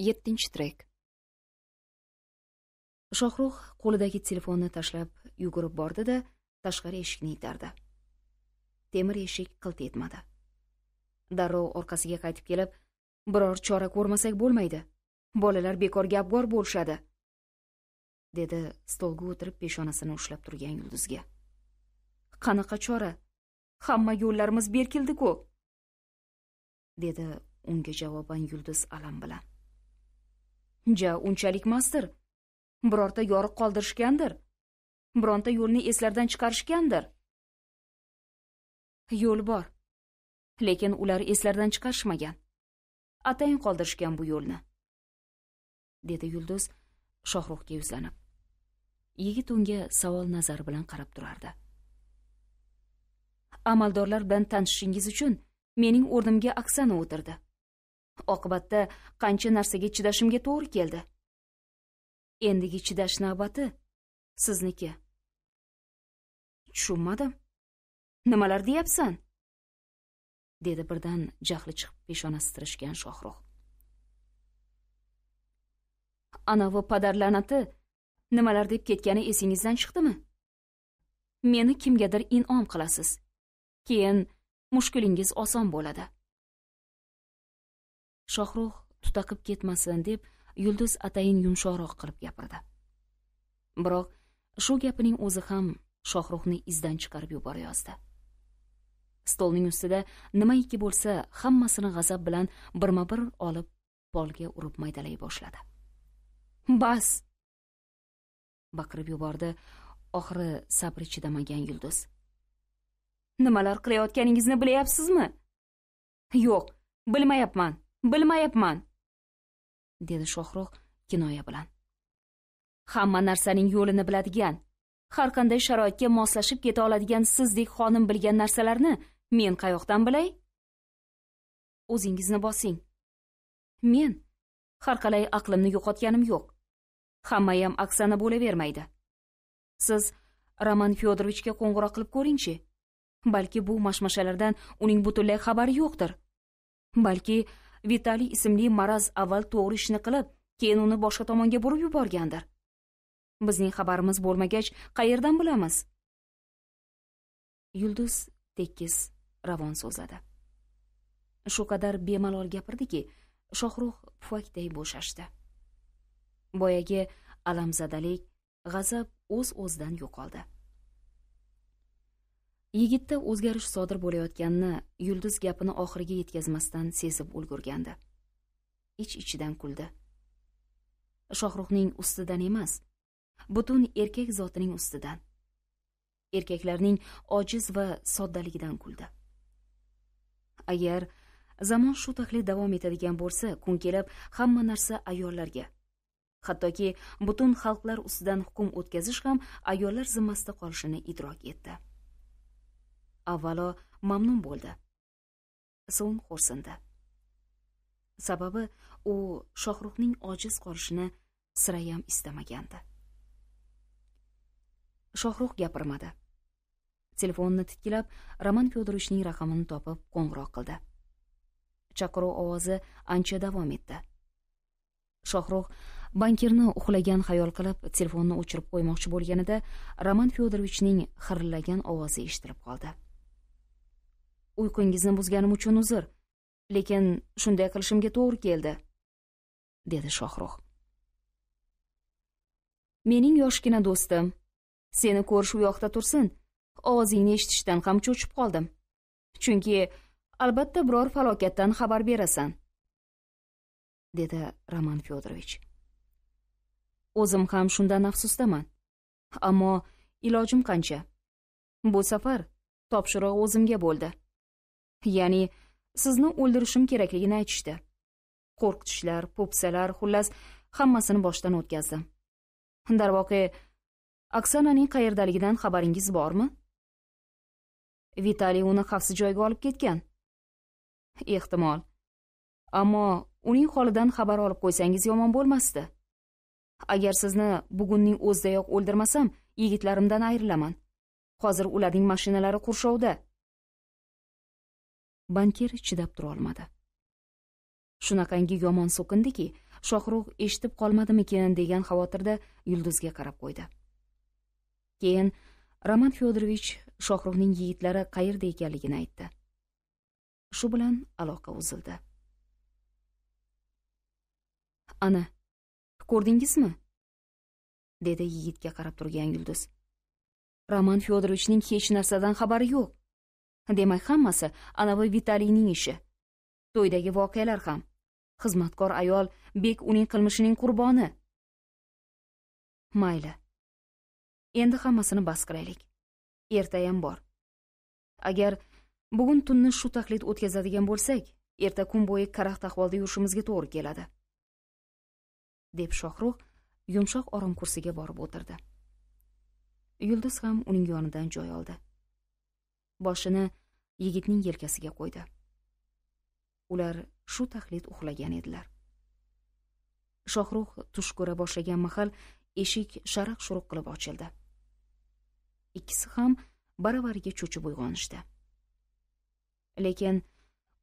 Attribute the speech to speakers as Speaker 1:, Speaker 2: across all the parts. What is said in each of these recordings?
Speaker 1: yettinchi trek shohruh qo'lidagi telefonni tashlab yugurib bordi da tashqari eshikni itardi temir eshik qilt etmadi darrov orqasiga qaytib kelib biror chora ko'rmasak bo'lmaydi bolalar bekor gapgor bo'lishadi dedi stolga o'tirib peshonasini ushlab turgan yulduzga qanaqa chora hamma yo'llarimiz berkildi ku dedi unga javoban yulduz alam bilan ja unchalikmasdir birorta yoriq qoldirishgandir bironta yo'lni eslardan chiqarishgandir yo'l bor lekin ular eslardan chiqarishmagan atayin qoldirishgan bu yo'lni dedi yulduz shohruxga yuzlanib yigit unga savol nazari bilan qarab turardi amaldorlar bilan tanishishingiz uchun mening o'rnimga oksana o'tirdi oqibatda qancha narsaga chidashimga to'g'ri keldi endigi chidash navbati sizniki tushunmadim nimalar deyapsan dedi birdan jahli chiqib peshonasi tirishgan shohruh anavi padar la'nati nimalar deb ketgani esingizdan chiqdimi meni kimgadir inom qilasiz keyin mushkulingiz oson bo'ladi shohruh tutaqib ketmasin deb yulduz atayin yumshoqroq qilib gapirdi biroq shu gapining o'zi ham shohruhni izdan chiqarib yuborayozdi stolning ustida nimaiki bo'lsa hammasini g'azab bilan birma bir olib polga urib maydalay boshladi bas baqirib yubordi oxiri sabri chidamagan yulduz nimalar qilayotganingizni bilyapsizmi yo'q bilmayapman bilmayapman dedi shohruh kinoya bilan hamma narsaning yo'lini biladigan har qanday sharoitga moslashib keta oladigan sizdek xonim bilgan narsalarni men qayoqdan bilay o'zingizni bosing men har qalay aqlimni yo'qotganim yo'q hammayam aksana bo'lavermaydi siz roman fyodorovichga qo'ng'iroq qilib ko'ringchi balki bu mashmashalardan uning butunlay xabari yo'qdir balki vitaliy ismli maraz avval to'g'ri ishni qilib keyin uni boshqa tomonga burib yuborgandir bizning xabarimiz bo'lmagach qayerdan bilamiz yulduz tekis ravon so'zladi shu qadar bemalol gapirdiki shohruh pufakday bo'shashdi boyagi alamzadalik g'azab o'z o'zidan yo'qoldi yigitda o'zgarish sodir bo'layotganini yulduz gapini oxiriga yetkazmasdan sezib ulgurgandi ich ichidan kuldi shohruxning ustidan emas butun erkak zotining ustidan erkaklarning ojiz va soddaligidan kuldi agar zamon shu tahlil davom etadigan bo'lsa kun kelib hamma narsa ayollarga hattoki butun xalqlar ustidan hukm o'tkazish ham ayollar zimmasida qolishini idrok etdi avvalo mamnun bo'ldi so'ng xo'rsindi sababi u shohruxning ojiz qolishini sirayam istamagandi shohruh gapirmadi telefonni titkilab roman fyodorovichning raqamini topib qo'ng'iroq qildi chaqiruv ovozi ancha davom etdi shohruh bankirni uxlagan xayol qilib telefonni o'chirib qo'ymoqchi bo'lganida roman fyodorovichning xirillagan ovozi eshitilib qoldi uyqungizni buzganim uchun uzr lekin shunday qilishimga to'g'ri keldi dedi shohruh mening yoshgina do'stim seni ko'rish u yoqda tursin ovozingni eshitishdan ham cho'chib qoldim chunki albatta biror falokatdan xabar berasan dedi roman fyodorovich o'zim ham shundan afsusdaman ammo ilojim qancha bu safar topshiriq o'zimga bo'ldi ya'ni sizni o'ldirishim kerakligini aytishdi qo'rqitishlar po'pisalar xullas hammasini boshdan o'tkazdim darvoqe oksananing qayerdaligidan xabaringiz bormi vitaliy uni xavfsiz joyga olib ketgan ehtimol ammo uning holidan xabar olib qo'ysangiz yomon bo'lmasdi agar sizni bugunning o'zidayoq o'ldirmasam yigitlarimdan ayrilaman hozir ularning mashinalari qurshovda bankir chidab tura olmadi. shunaqangi yomon so'kindiki shohruh eshitib qolmadimikan degan xavotirda yulduzga qarab qo'ydi keyin roman fyodorovich shohruhning yigitlari qayerda ekanligini aytdi shu bilan aloqa uzildi ana ko'rdingizmi dedi yigitga qarab turgan yulduz roman fyodorovichning hech narsadan xabari yo'q demak hammasi anavi vitaliyning ishi to'ydagi voqealar ham xizmatkor ayol bek uning qilmishining qurboni mayli endi hammasini bas qilaylik ertayam bor agar bugun tunni shu taqlid o'tkazadigan bo'lsak erta kun bo'yi karaxt ahvolda yurishimizga to'g'ri keladi deb shohruh yumshoq orom kursiga borib o'tirdi yulduz ham uning yonidan joy oldi boshini yigitning yelkasiga qo'ydi ular shu taxlit uxlagan edilar shohruh tush ko'ra boshlagan mahal eshik sharaq shuruq qilib ochildi ikkisi ham baravariga cho'chib uyg'onishdi lekin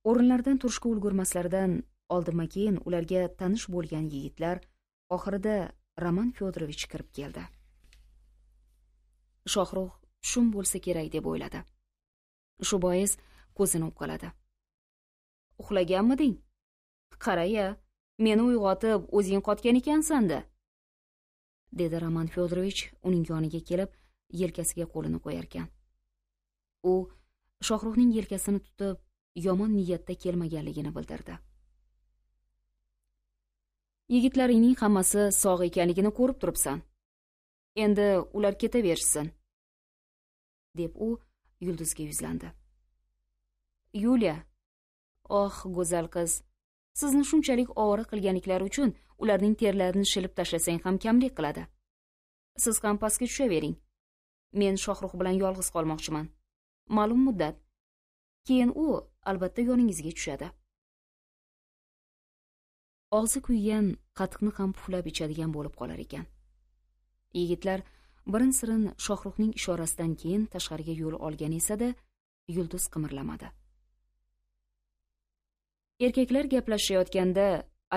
Speaker 1: o'rinlaridan turishga ulgurmaslaridan oldinma keyin ularga tanish bo'lgan yigitlar oxirida roman fyodorovich kirib keldi shohruh shum bo'lsa kerak deb o'yladi shu bois ko'zini uqaladi uxlaganmiding qaraya meni uyg'otib o'zing qotgan ekansanda dedi roman fyodorovich uning yoniga kelib yelkasiga qo'lini qo'yarkan u shohruxning yelkasini tutib yomon niyatda kelmaganligini bildirdi yigitlaringning hammasi sog' ekanligini ko'rib turibsan endi ular ketaverishsin deb u yulduzga yuzlandi yuliya oh go'zal qiz sizni shunchalik ovora qilganliklari uchun ularning terlarini shilib tashlasang ham kamlik qiladi siz ham pastga tushavering men shohruh bilan yolg'iz qolmoqchiman ma'lum muddat keyin u albatta yoningizga tushadi og'zi kuygan qatiqni ham puflab ichadigan bo'lib qolar ekan yigitlar birin sirin shohruxning ishorasidan keyin tashqariga yo'l olgan esa da yulduz qimirlamadi erkaklar gaplashayotganda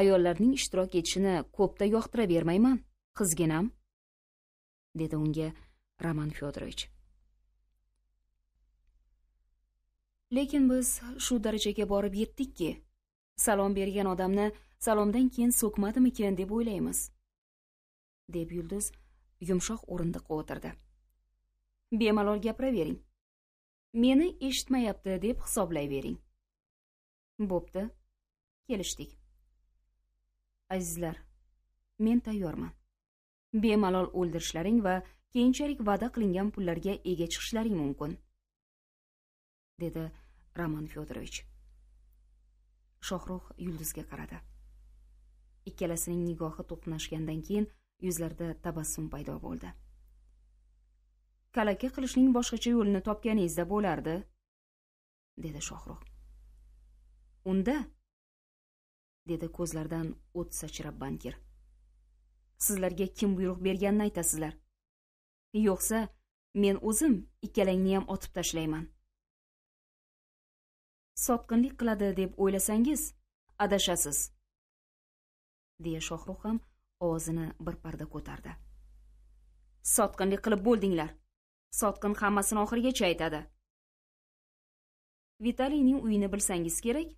Speaker 1: ayollarning ishtirok etishini ko'pda bermayman, qizginam dedi unga roman fyodorovich lekin biz shu darajaga borib yetdikki salom bergan odamni salomdan keyin so'kmadimikin deb o'ylaymiz deb yulduz yumshoq o'rindiqqa o'tirdi bemalol gapiravering meni eshitmayapti deb hisoblayvering bo'pti kelishdik azizlar men tayyorman bemalol o'ldirishlaring va keyinchalik va'da qilingan pullarga ega chiqishlaring mumkin dedi roman fyodorovich shohruh yulduzga qaradi ikkalasining nigohi to'qnashgandan keyin yuzlarida tabassum paydo bo'ldi kalaka qilishning boshqacha yo'lini topganingizda bo'lardi dedi shohruh unda dedi ko'zlaridan o't sachrab bankir sizlarga kim buyruq berganini aytasizlar yo'qsa men o'zim ikkalangni ham otib tashlayman sotqinlik qiladi deb o'ylasangiz adashasiz deya shohruh ham ovozini bir parda ko'tardi sotqinlik qilib bo'ldinglar sotqin hammasini oxirigacha aytadi vitaliyning uyini bilsangiz kerak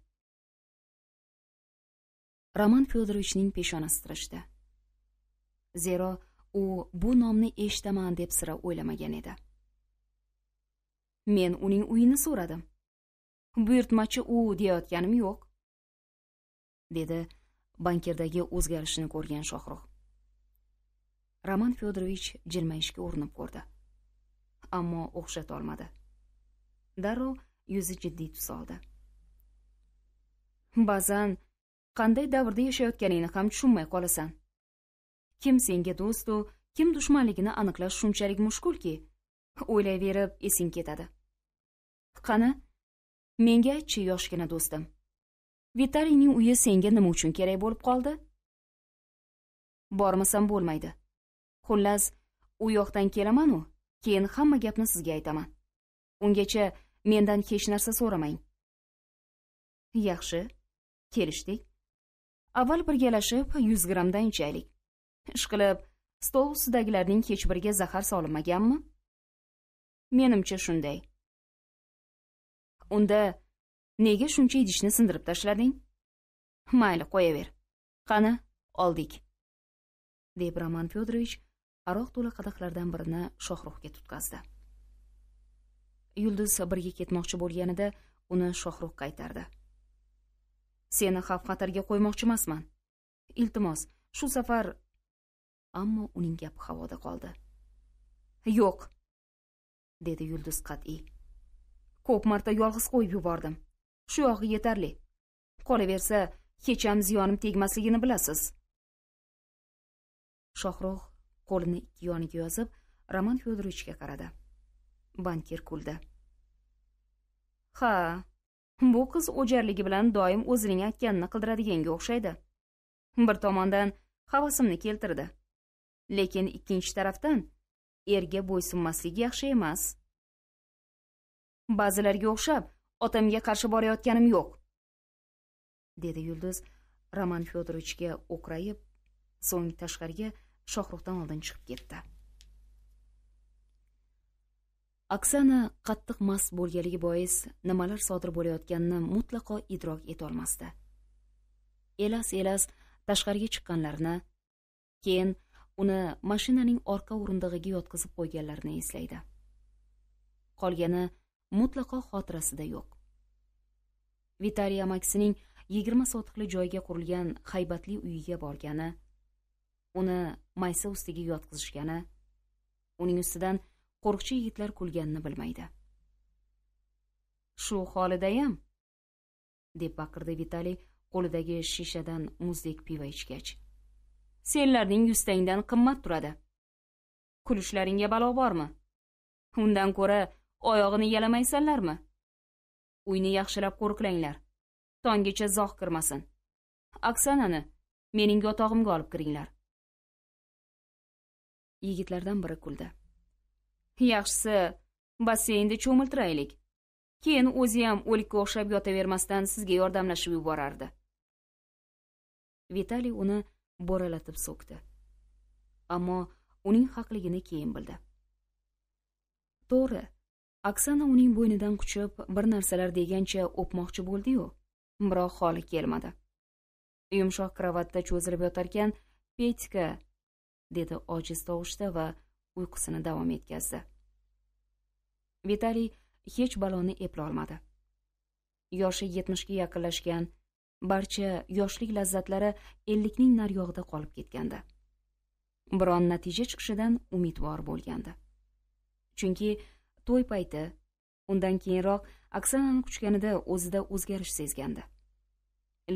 Speaker 1: roman fyodorovichning peshonasi tirishdi zero u bu nomni eshitaman deb sira o'ylamagan edi men uning uyini so'radim buyurtmachi u deyayotganim yo'q dedi bankirdagi o'zgarishni ko'rgan shohruh roman fyodorovich jilmayishga urinib ko'rdi ammo o'xshatolmadi darrov yuzi jiddiy tus oldi ba'zan qanday davrda yashayotganingni ham tushunmay qolasan kim senga do'stu kim dushmanligini aniqlash shunchalik mushkulki o'ylayverib esing ketadi qani menga aytchi yoshgina do'stim vitaliyning uyi senga nima uchun kerak bo'lib qoldi bormasam bo'lmaydi xullas u yoqdan kelaman-u, keyin hamma gapni sizga aytaman ungacha mendan hech narsa so'ramang yaxshi kelishdik avval birgalashib 100 grammdan ichaylik ishqilib stol ustidagilarning hech biriga zahar solinmaganmi menimcha shunday unda nega shuncha idishni sindirib tashlading mayli qo'yaver qani oldik deb roman fyodorovich aroq to'la qadaqlardan birini shohruxga tutqazdi yulduz birga ketmoqchi bo'lganida uni shohruh qaytardi seni xavf xatarga qo'ymoqchi emasman iltimos shu safar ammo uning gapi havoda qoldi yo'q dedi yulduz qat'iy ko'p marta yolg'iz qo'yib yubordim shu yog'i yetarli qolaversa hecham ziyonim tegmasligini bilasiz shohruh qo'lini ikki yoniga yozib roman fyodorovichga qaradi bankir kuldi ha bu qiz o'jarligi bilan doim o'zining aytganini qildiradiganga o'xshaydi bir tomondan havasimni keltirdi lekin ikkinchi tarafdan erga bo'ysunmaslik yaxshi emas ba'zilarga o'xshab otamga qarshi borayotganim yo'q dedi yulduz roman fyodorovichga o'qrayib so'ng tashqariga shohruxdan oldin chiqib ketdi oksana qattiq mast bo'lganligi bois nimalar sodir bo'layotganini mutlaqo idrok etolmasdi elas elas tashqariga chiqqanlarini keyin uni mashinaning orqa o'rindig'iga yotqizib qo'yganlarini eslaydi qolgani mutlaqo xotirasida yo'q vitaliy amakisining yigirma sotiqli joyga qurilgan haybatli uyiga borgani uni maysa ustiga yotqizishgani uning ustidan qo'riqchi yigitlar kulganini bilmaydi shu holidayam deb baqirdi vitaliy qo'lidagi shishadan muzdek piva ichgach senlarning yuztangdan qimmat turadi kulishlaringga balo bormi undan ko'ra oyog'ini yalamaysanlarmi uyni yaxshilab qo'riqlanglar tonggacha zog' kirmasin oksanani mening yotog'imga olib kiringlar yigitlardan biri kuldi yaxshisi basseynda cho'miltiraylik keyin o'zi ham o'likka o'xshab yotavermasdan sizga yordamlashib yuborardi vitaliy uni bo'ralatib so'kdi ammo uning haqligini keyin bildi to'g'ri oksana uning bo'ynidan quchib bir narsalar degancha o'pmoqchi bo'ldi yu biroq holi kelmadi yumshoq kravatda cho'zilib yotarkan petьka dedi ojiz tovushda va uyqusini davom etkazdi vitaliy hech baloni eplolmadi yoshi yetmishga yaqinlashgan barcha yoshlik lazzatlari ellikning naryog'ida qolib ketgandi biron natija chiqishidan umidvor bo'lgandi chunki to'y payti undan keyinroq oksanani quchganida o'zida o'zgarish sezgandi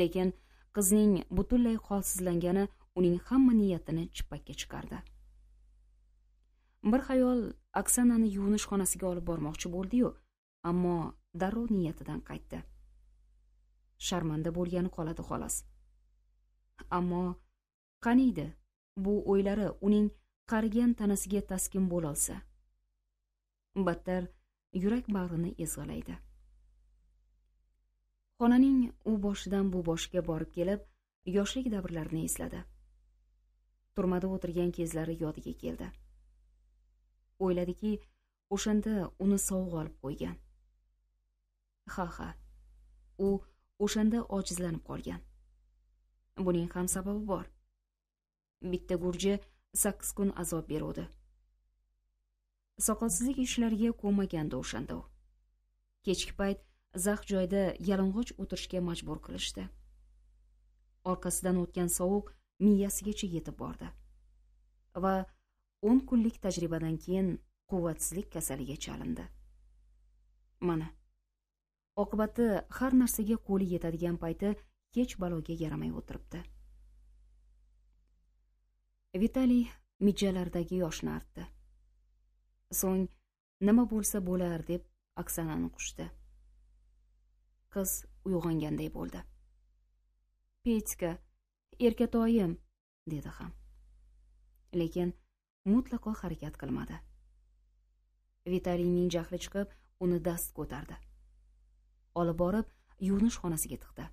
Speaker 1: lekin qizning butunlay holsizlangani uning hamma niyatini chippakka chiqardi bir xayol oksanani yuvinish xonasiga olib bormoqchi bo'ldiyu ammo darrov niyatidan qaytdi sharmanda bo'lgani qoladi xolos ammo qaniydi bu o'ylari uning qarigan tanasiga taskin bo'lolsa battar yurak bag'rini ezg'ilaydi xonaning u boshidan bu boshiga borib kelib yoshlik davrlarini esladi turmada o'tirgan kezlari yodiga keldi o'yladiki o'shanda uni sovuq olib qo'ygan ha ha u o'shanda ojizlanib qolgan buning ham sababi bor bitta gurji sakkiz kun azob beruvdi soqolsizlik ishlariga ko'nmagandi o'shanda u kechki payt zax joyda yalang'och o'tirishga majbur qilishdi orqasidan o'tgan sovuq miyasigacha yetib bordi va o'n kunlik tajribadan keyin quvvatsizlik kasaliga chalindi mana oqibati har narsaga qo'li yetadigan payti hech baloga yaramay o'tiribdi vitaliy mijjalaridagi yoshni artdi so'ng nima bo'lsa bo'lar deb oksanani qushdi qiz uyg'onganday bo'ldi petka erkatoyim dedi ham lekin mutlaqo harakat qilmadi vitaliyning jahli chiqib uni dast ko'tardi olib borib yuvinish xonasiga tiqdi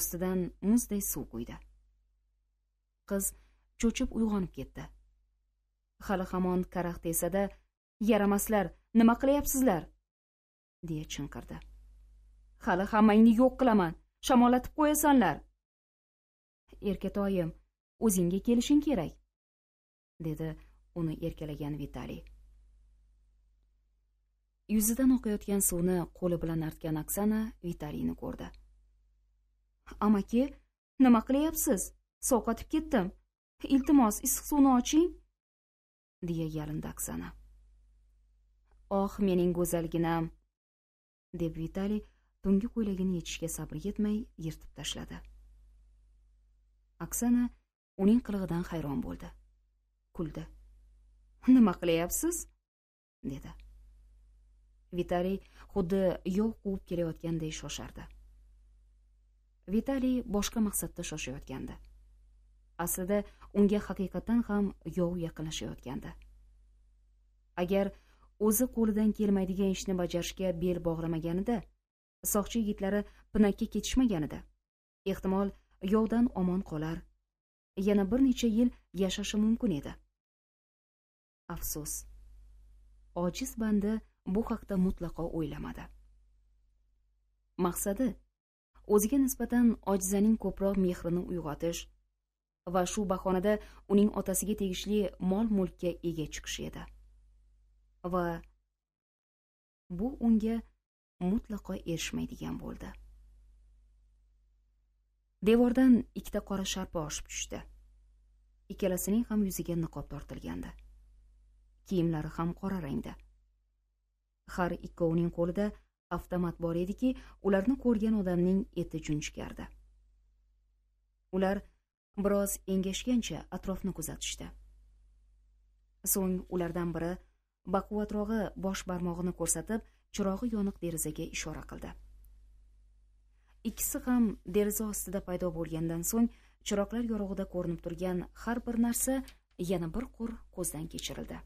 Speaker 1: ustidan muzday suv quydi qiz cho'chib uyg'onib ketdi hali hamon karaxt esada yaramaslar nima qilyapsizlar deya chinqirdi hali hammangni yo'q qilaman shamollatib qo'yasanlar erkatoyim o'zingga kelishing kerak dedi uni erkalagan vitaliy yuzidan oqayotgan suvni qo'li bilan artgan oksana vitaliyni ko'rdi amaki nima qilyapsiz sovqotib ketdim iltimos issiq suvni oching deya yalindi aksana oh mening go'zalginam deb Vitali tungi ko'ylagini yechishga sabr yetmay yirtib tashladi aksana uning qilig'idan hayron bo'ldi kuldi nima qilyapsiz dedi Vitali xuddi yov quvib kelayotgandek shoshardi Vitali boshqa maqsadda shoshayotgandi aslida unga haqiqatan ham yov yaqinlashayotgandi agar o'zi qo'lidan kelmaydigan ishni bajarishga bel bog'lamaganida soqchi yigitlari pinakka ketishmaganida ehtimol yovdan omon qolar yana bir necha yil yashashi mumkin edi afsus ojiz banda bu haqda mutlaqo o'ylamadi maqsadi o'ziga nisbatan ojizaning ko'proq mehrini uyg'otish va shu bahonada uning otasiga tegishli mol mulkka ega chiqish edi va bu unga mutlaqo erishmaydigan bo'ldi devordan ikkita qora sharpa oshib tushdi ikkalasining ham yuziga niqob tortilgandi kiyimlari ham qora rangda har ikkovining qo'lida avtomat bor ediki ularni ko'rgan odamning eti junjkardi ular biroz engashgancha atrofni kuzatishdi so'ng ulardan biri baquvvatrog'i bosh barmog'ini ko'rsatib chirog'i yoniq derazaga ishora qildi ikkisi ham deraza ostida paydo bo'lgandan so'ng chiroqlar yorug'ida ko'rinib turgan har bir narsa yana bir qur ko'zdan kechirildi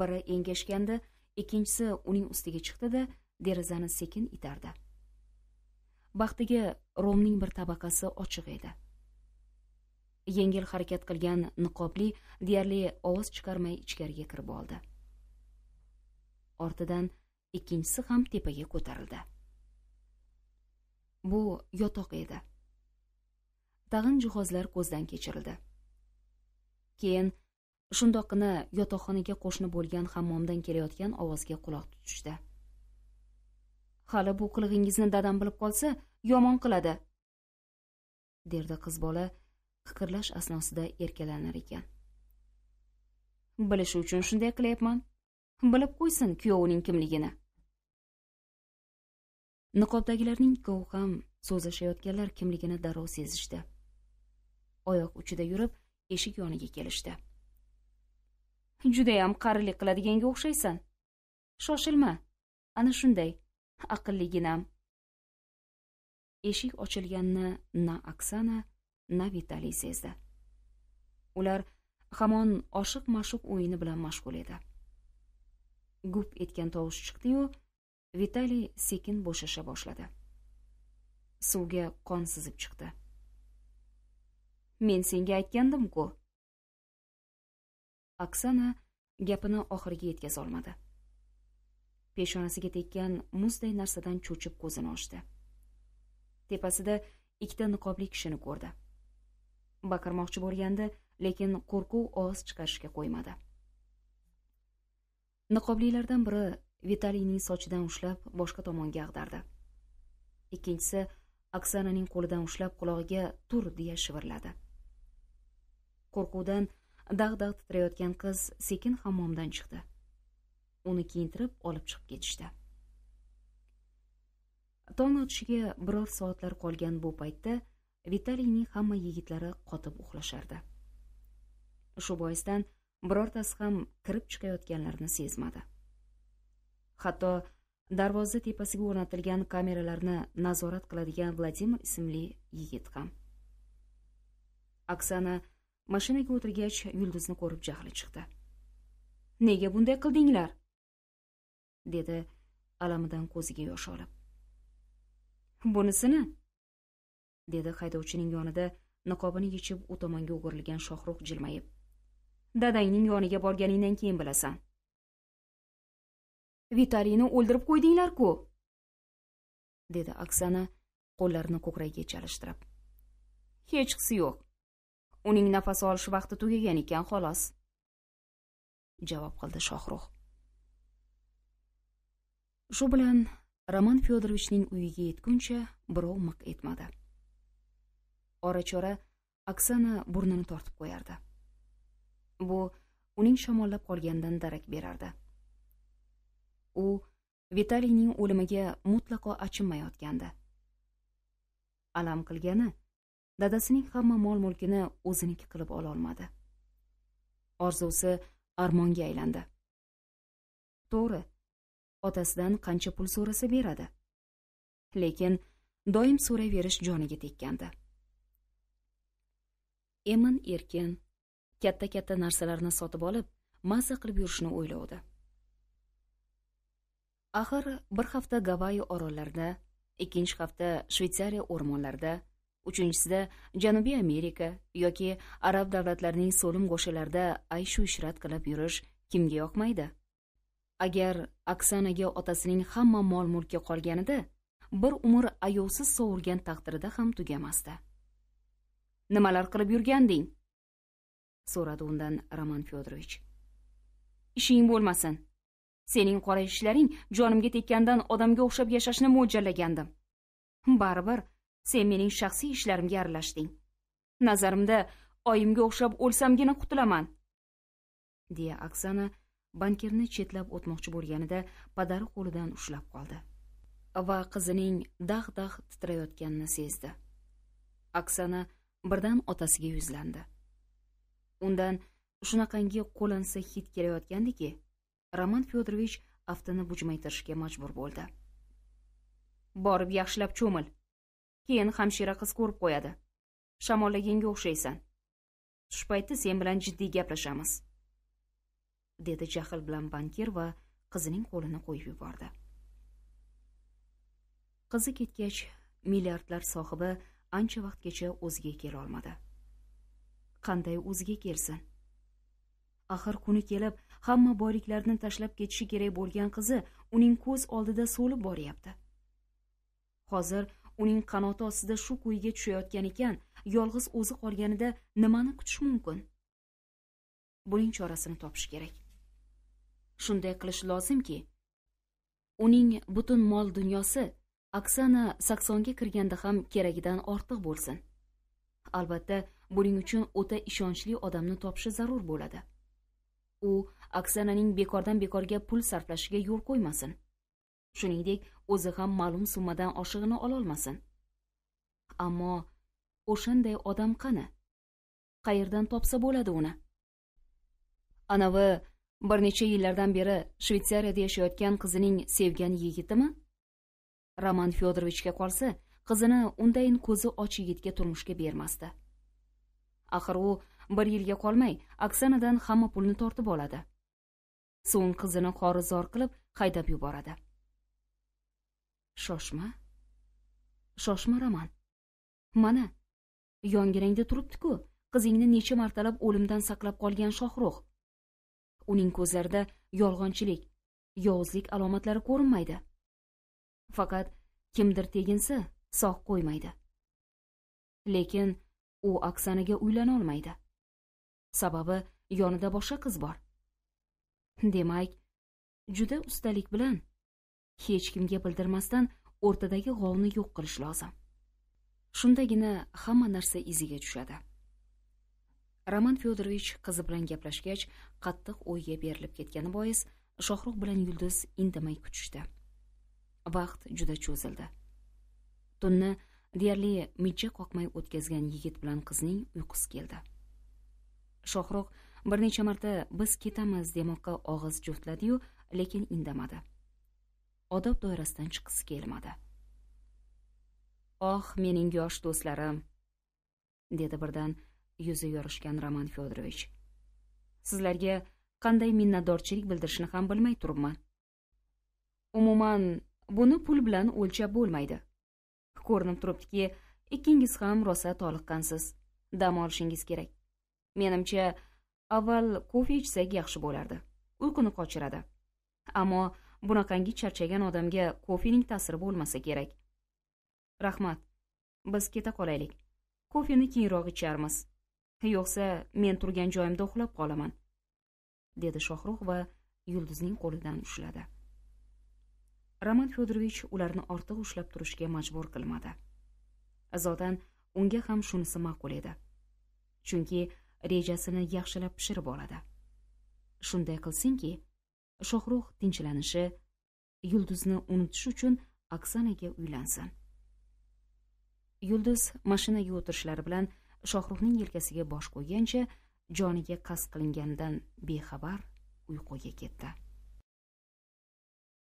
Speaker 1: biri engashgandi ikkinchisi uning ustiga chiqdida derazani sekin itardi baxtiga romning bir tabaqasi ochiq edi yengil harakat qilgan niqobli deyarli ovoz chiqarmay ichkariga kirib oldi ortidan ikkinchisi ham tepaga ko'tarildi bu yotoq edi tag'in jihozlar ko'zdan kechirildi keyin shundoqqina yotoqxonaga qo'shni bo'lgan hammomdan kelayotgan ovozga quloq tutishdi hali bu qilig'ingizni dadam bilib qolsa yomon qiladi derdi qiz bola fikrlash asnosida erkalanar ekan bilishi uchun shunday qilyapman bilib qo'ysin kuyovining kimligini niqobdagilarning ikkovi ham so'zlashayotganlar kimligini darrov sezishdi oyoq uchida yurib eshik yoniga kelishdi judayam qarilik qiladiganga o'xshaysan shoshilma ana shunday aqlliginam eshik ochilganini na oksana na vitaliy sezdi ular hamon oshiq mashuq o'yini bilan mashg'ul edi gup etgan tovush chiqdiyu vitaliy sekin bo'shasha boshladi suvga qon sizib chiqdi men senga aytgandim ku oksana gapini oxiriga yetkazolmadi peshonasiga tekkan muzday narsadan cho'chib ko'zini ochdi tepasida ikkita niqobli kishini ko'rdi baqirmoqchi bo'lgandi lekin qo'rquv ovoz chiqarishga qo'ymadi niqoblilardan biri vitaliyning sochidan ushlab boshqa tomonga ag'dardi ikkinchisi oksananing qo'lidan ushlab qulog'iga tur deya shivirladi qo'rquvdan dag' dag' titrayotgan qiz sekin hammomdan chiqdi uni kiyintirib olib chiqib ketishdi tong otishiga biror soatlar qolgan bu paytda vitaliyning hamma yigitlari qotib uxlashardi shu boisdan birortasi ham kirib chiqayotganlarini sezmadi hatto darvoza tepasiga o'rnatilgan kameralarni nazorat qiladigan vladimir ismli yigit ham oksana mashinaga o'tirgach yulduzni ko'rib jahli chiqdi nega bunday qildinglar dedi alamidan ko'ziga yosh olib bunisini dedi haydovchining yonida niqobini yechib u tomonga o'girilgan shohruh jilmayib dadangning yoniga borganingdan keyin bilasan vitaliyni o'ldirib qo'ydinglar ku dedi oksana qo'llarini ko'kragiga chalishtirib hech qisi yo'q uning nafas olish vaqti tugagan ekan xolos javob qildi shohruh shu bilan roman fyodorovichning uyiga yetguncha birov miq etmadi ora chora oksana burnini tortib qo'yardi bu uning shamollab qolganidan darak berardi u vitaliyning o'limiga mutlaqo achinmayotgandi alam qilgani dadasining hamma mol mulkini o'ziniki qilib ololmadi orzusi armonga aylandi to'g'ri otasidan qancha pul so'rasa beradi lekin doim so'rayverish joniga tekkandi emin erkin katta katta narsalarni sotib olib maza qilib yurishni o'ylovdi axir bir hafta gavayi orollarida ikkinchi hafta shvetsariya o'rmonlarida uchinchisida janubiy amerika yoki arab davlatlarining so'lim go'shalarida ayshu ishrat qilib yurish kimga yoqmaydi agar oksanaga otasining hamma mol mulki qolganida bir umr ayovsiz sovurgan taqdirida ham tugamasdi nimalar qilib yurganding so'radi undan roman fyodorovich ishing bo'lmasin sening qora ishlaring jonimga tekkandan odamga o'xshab yashashni mo'ljallagandim baribir sen mening shaxsiy ishlarimga aralashding nazarimda oyimga o'xshab o'lsamgina qutulaman deya oksana bankirni chetlab o'tmoqchi bo'lganida padari qo'lidan ushlab qoldi va qizining dag' dag' titrayotganini sezdi oksana birdan otasiga yuzlandi undan shunaqangi qo'lansa hid kelayotgandiki roman fyodorovich aftini bujmaytirishga majbur bo'ldi borib yaxshilab cho'mil keyin hamshira qiz ko'rib qo'yadi shamollaganga o'xshaysan tush payti sen bilan jiddiy gaplashamiz dedi jahl bilan bankir va qizining qo'lini qo'yib yubordi qizi ketgach milliardlar sohibi ancha vaqtgacha o'ziga kela olmadi. qanday o'ziga kelsin axir kuni kelib hamma boyliklarni tashlab ketishi kerak bo'lgan qizi uning ko'z oldida so'lib boryapti hozir uning qanoti ostida shu kuyga tushayotgan ekan yolg'iz o'zi qolganida nimani kutish mumkin buning chorasini topish kerak shunday qilish lozimki uning butun mol dunyosi oksana saksonga kirganda ham keragidan ortiq bo'lsin albatta buning uchun o'ta ishonchli odamni topishi zarur bo'ladi u oksananing bekordan bekorga pul sarflashiga yo'l qo'ymasin shuningdek o'zi ham ma'lum summadan oshig'ini olmasin. ammo o'shanday odam qani qayerdan topsa bo'ladi uni anavi bir necha yillardan beri Shvetsiyada yashayotgan qizining sevgan yigitimi roman fyodorovichga qolsa qizini undayin ko'zi och yigitga turmushga bermasdi axir u bir yilga qolmay aksanadan hamma pulni tortib oladi so'ng qizini qori zor qilib haydab yuboradi shoshma shoshma roman mana yongirangda turibdiku qizingni necha martalab o'limdan saqlab qolgan shohruh uning ko'zlarida yolg'onchilik yovuzlik alomatlari ko'rinmaydi faqat kimdir teginsa sog' qo'ymaydi lekin u uylana uylanolmaydi sababi yonida boshqa qiz bor demak juda ustalik bilan hech kimga bildirmasdan o'rtadagi g'ovni yo'q qilish lozim shundagina hamma narsa iziga tushadi roman fyodorovich qizi bilan gaplashgach qattiq o'yga berilib ketgani bois shohruh bilan yulduz indamay kutishdi vaqt juda cho'zildi tunni deyarli mijja qoqmay o'tkazgan yigit bilan qizning uyqusi keldi shohruh bir necha marta biz ketamiz demoqqa og'iz juftladiyu lekin indamadi odob doirasidan chiqqisi kelmadi oh mening yosh do'stlarim dedi birdan yuzi yorishgan roman fyodorovich sizlarga qanday minnatdorchilik bildirishni ham bilmay turibman umuman buni pul bilan o'lchab bo'lmaydi ko'rinib turibdiki ikkingiz ham rosa toliqqansiz dam olishingiz kerak menimcha avval kofe ichsak yaxshi bo'lardi uyquni qochiradi ammo bunaqangi charchagan odamga kofening ta'siri bo'lmasa kerak rahmat biz keta qolaylik kofeni keyinroq icharmiz yo'qsa men turgan joyimda uxlab qolaman dedi shohruh va yulduzning qo'lidan ushladi roman fyodorovich ularni ortiq ushlab turishga majbur qilmadi Azodan unga ham shunisi ma'qul edi chunki rejasini yaxshilab pishirib oladi shunday qilsinki shohruh tinchlanishi yulduzni unutish uchun oksanaga uylansin yulduz mashinaga o'tirishlari bilan shohruhning yelkasiga bosh qo'ygancha joniga qasd qilinganidan bexabar uyquga ketdi